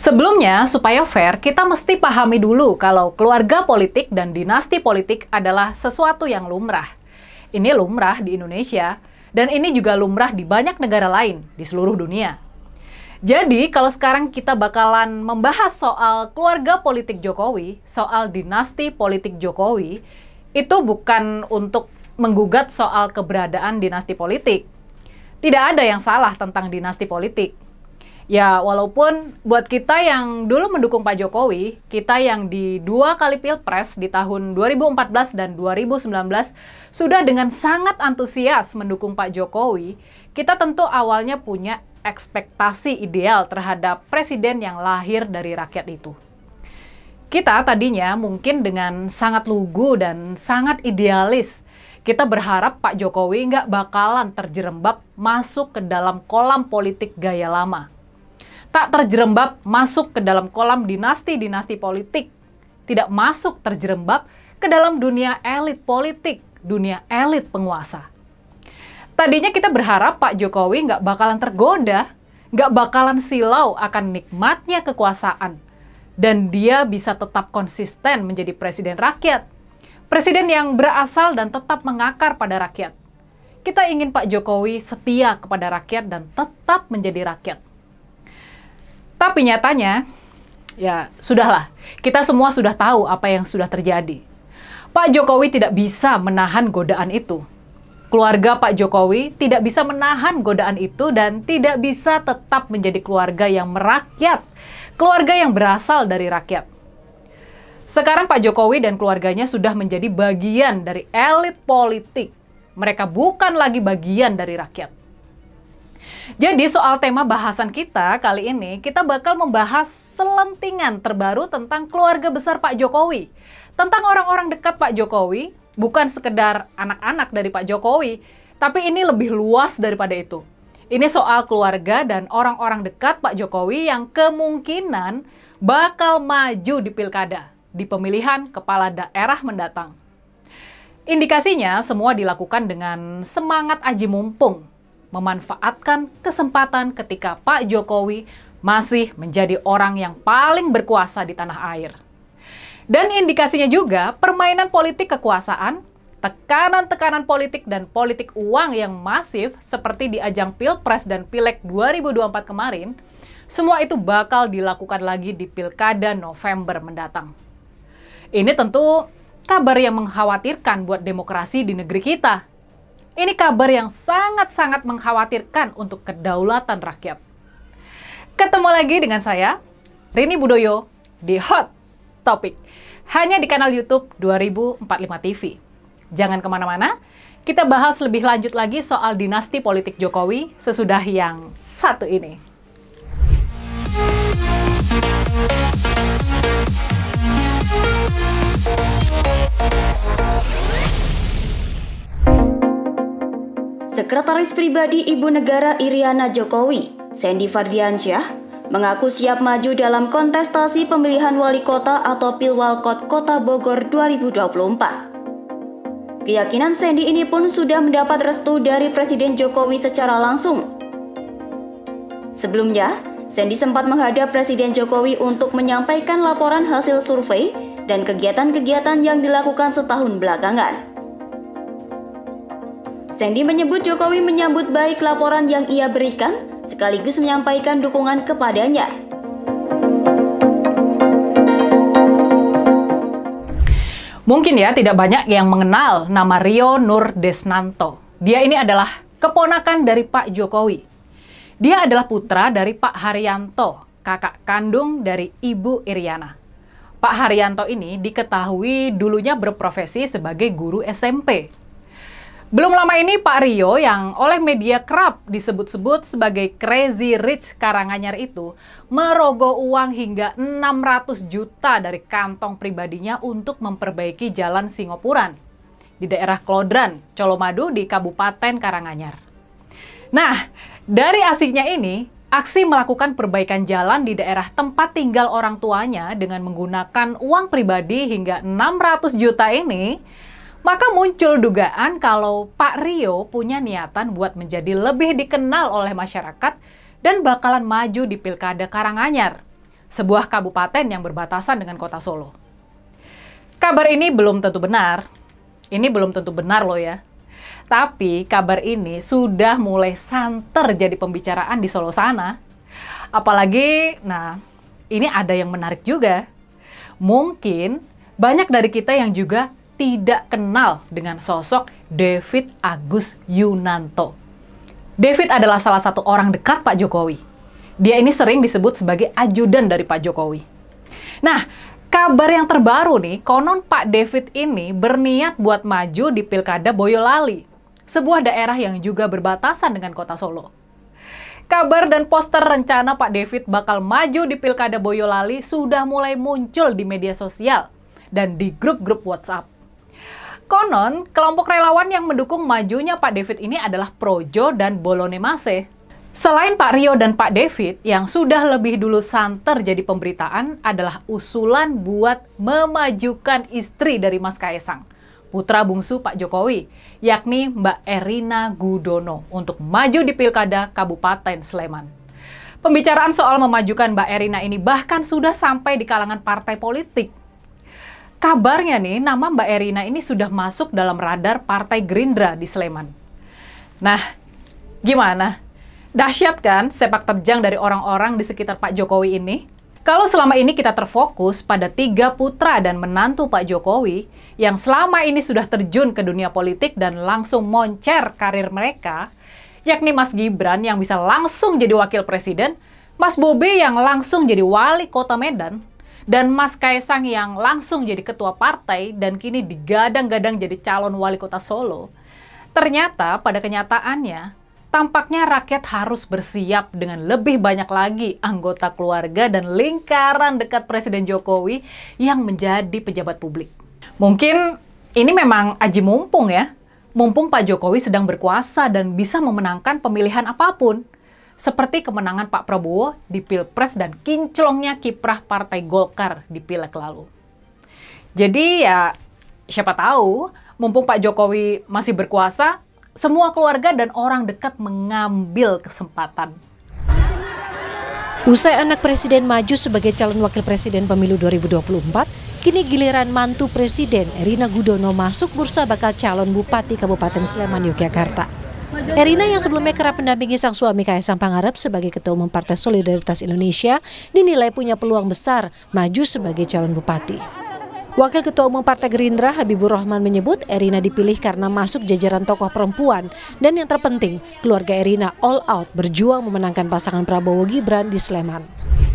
Sebelumnya, supaya fair, kita mesti pahami dulu kalau keluarga politik dan dinasti politik adalah sesuatu yang lumrah. Ini lumrah di Indonesia, dan ini juga lumrah di banyak negara lain di seluruh dunia. Jadi, kalau sekarang kita bakalan membahas soal keluarga politik Jokowi, soal dinasti politik Jokowi, itu bukan untuk menggugat soal keberadaan dinasti politik. Tidak ada yang salah tentang dinasti politik ya walaupun buat kita yang dulu mendukung Pak Jokowi, kita yang di dua kali Pilpres di tahun 2014 dan 2019 sudah dengan sangat antusias mendukung Pak Jokowi, kita tentu awalnya punya ekspektasi ideal terhadap presiden yang lahir dari rakyat itu. Kita tadinya mungkin dengan sangat lugu dan sangat idealis, kita berharap Pak Jokowi nggak bakalan terjerembab masuk ke dalam kolam politik gaya lama tak terjerembab masuk ke dalam kolam dinasti-dinasti politik, tidak masuk terjerembab ke dalam dunia elit politik, dunia elit penguasa. Tadinya kita berharap Pak Jokowi nggak bakalan tergoda, nggak bakalan silau akan nikmatnya kekuasaan, dan dia bisa tetap konsisten menjadi presiden rakyat. Presiden yang berasal dan tetap mengakar pada rakyat. Kita ingin Pak Jokowi setia kepada rakyat dan tetap menjadi rakyat tapi nyatanya, ya sudahlah, kita semua sudah tahu apa yang sudah terjadi. Pak Jokowi tidak bisa menahan godaan itu. Keluarga Pak Jokowi tidak bisa menahan godaan itu dan tidak bisa tetap menjadi keluarga yang merakyat, keluarga yang berasal dari rakyat. Sekarang Pak Jokowi dan keluarganya sudah menjadi bagian dari elit politik. Mereka bukan lagi bagian dari rakyat. Jadi soal tema bahasan kita kali ini, kita bakal membahas selentingan terbaru tentang keluarga besar Pak Jokowi. Tentang orang-orang dekat Pak Jokowi, bukan sekedar anak-anak dari Pak Jokowi, tapi ini lebih luas daripada itu. Ini soal keluarga dan orang-orang dekat Pak Jokowi yang kemungkinan bakal maju di pilkada, di pemilihan kepala daerah mendatang. Indikasinya semua dilakukan dengan semangat aji mumpung memanfaatkan kesempatan ketika Pak Jokowi masih menjadi orang yang paling berkuasa di tanah air. Dan indikasinya juga permainan politik kekuasaan, tekanan-tekanan politik dan politik uang yang masif seperti di ajang Pilpres dan Pileg 2024 kemarin, semua itu bakal dilakukan lagi di Pilkada November mendatang. Ini tentu kabar yang mengkhawatirkan buat demokrasi di negeri kita ini kabar yang sangat-sangat mengkhawatirkan untuk kedaulatan rakyat. Ketemu lagi dengan saya, Rini Budoyo, di Hot Topic. Hanya di kanal Youtube 2045 TV. Jangan kemana-mana, kita bahas lebih lanjut lagi soal dinasti politik Jokowi sesudah yang satu ini. Sekretaris Pribadi Ibu Negara Iriana Jokowi, Sandy Fardiansyah, mengaku siap maju dalam kontestasi pemilihan wali kota atau pilwalkot Kota Bogor 2024. Keyakinan Sandy ini pun sudah mendapat restu dari Presiden Jokowi secara langsung. Sebelumnya, Sandy sempat menghadap Presiden Jokowi untuk menyampaikan laporan hasil survei dan kegiatan-kegiatan yang dilakukan setahun belakangan. Sandy menyebut Jokowi menyambut baik laporan yang ia berikan, sekaligus menyampaikan dukungan kepadanya. Mungkin ya tidak banyak yang mengenal nama Rio Nur Desnanto. Dia ini adalah keponakan dari Pak Jokowi. Dia adalah putra dari Pak Haryanto, kakak kandung dari Ibu Iriana. Pak Haryanto ini diketahui dulunya berprofesi sebagai guru SMP. Belum lama ini Pak Rio yang oleh media kerap disebut-sebut sebagai Crazy Rich Karanganyar itu merogoh uang hingga 600 juta dari kantong pribadinya untuk memperbaiki jalan Singapuran di daerah Klodran, Colomadu di Kabupaten Karanganyar. Nah, dari asiknya ini, aksi melakukan perbaikan jalan di daerah tempat tinggal orang tuanya dengan menggunakan uang pribadi hingga 600 juta ini maka muncul dugaan kalau Pak Rio punya niatan buat menjadi lebih dikenal oleh masyarakat dan bakalan maju di Pilkada Karanganyar, sebuah kabupaten yang berbatasan dengan kota Solo. Kabar ini belum tentu benar. Ini belum tentu benar loh ya. Tapi kabar ini sudah mulai santer jadi pembicaraan di Solo sana. Apalagi, nah ini ada yang menarik juga. Mungkin banyak dari kita yang juga tidak kenal dengan sosok David Agus Yunanto. David adalah salah satu orang dekat Pak Jokowi. Dia ini sering disebut sebagai ajudan dari Pak Jokowi. Nah, kabar yang terbaru nih, konon Pak David ini berniat buat maju di Pilkada Boyolali, sebuah daerah yang juga berbatasan dengan kota Solo. Kabar dan poster rencana Pak David bakal maju di Pilkada Boyolali sudah mulai muncul di media sosial dan di grup-grup WhatsApp. Konon, kelompok relawan yang mendukung majunya Pak David ini adalah Projo dan Bolone Mase. Selain Pak Rio dan Pak David, yang sudah lebih dulu santer jadi pemberitaan adalah usulan buat memajukan istri dari Mas Kaisang, putra bungsu Pak Jokowi, yakni Mbak Erina Gudono, untuk maju di Pilkada Kabupaten Sleman. Pembicaraan soal memajukan Mbak Erina ini bahkan sudah sampai di kalangan partai politik. Kabarnya nih, nama Mbak Erina ini sudah masuk dalam radar Partai Gerindra di Sleman. Nah, gimana? Dahsyat kan sepak terjang dari orang-orang di sekitar Pak Jokowi ini? Kalau selama ini kita terfokus pada tiga putra dan menantu Pak Jokowi yang selama ini sudah terjun ke dunia politik dan langsung moncer karir mereka, yakni Mas Gibran yang bisa langsung jadi wakil presiden, Mas Bobi yang langsung jadi wali kota Medan, dan Mas Kaisang yang langsung jadi ketua partai dan kini digadang-gadang jadi calon wali kota Solo, ternyata pada kenyataannya tampaknya rakyat harus bersiap dengan lebih banyak lagi anggota keluarga dan lingkaran dekat Presiden Jokowi yang menjadi pejabat publik. Mungkin ini memang aji mumpung ya, mumpung Pak Jokowi sedang berkuasa dan bisa memenangkan pemilihan apapun seperti kemenangan Pak Prabowo di Pilpres dan kinclongnya kiprah Partai Golkar di Pileg lalu. Jadi ya siapa tahu, mumpung Pak Jokowi masih berkuasa, semua keluarga dan orang dekat mengambil kesempatan. Usai anak presiden maju sebagai calon wakil presiden pemilu 2024, kini giliran mantu presiden Erina Gudono masuk bursa bakal calon bupati Kabupaten Sleman, Yogyakarta. Erina yang sebelumnya kerap mendampingi sang suami Kaisang Pangarep sebagai Ketua Umum Partai Solidaritas Indonesia dinilai punya peluang besar maju sebagai calon bupati. Wakil Ketua Umum Partai Gerindra Habibur Rahman menyebut Erina dipilih karena masuk jajaran tokoh perempuan dan yang terpenting keluarga Erina all out berjuang memenangkan pasangan Prabowo Gibran di Sleman.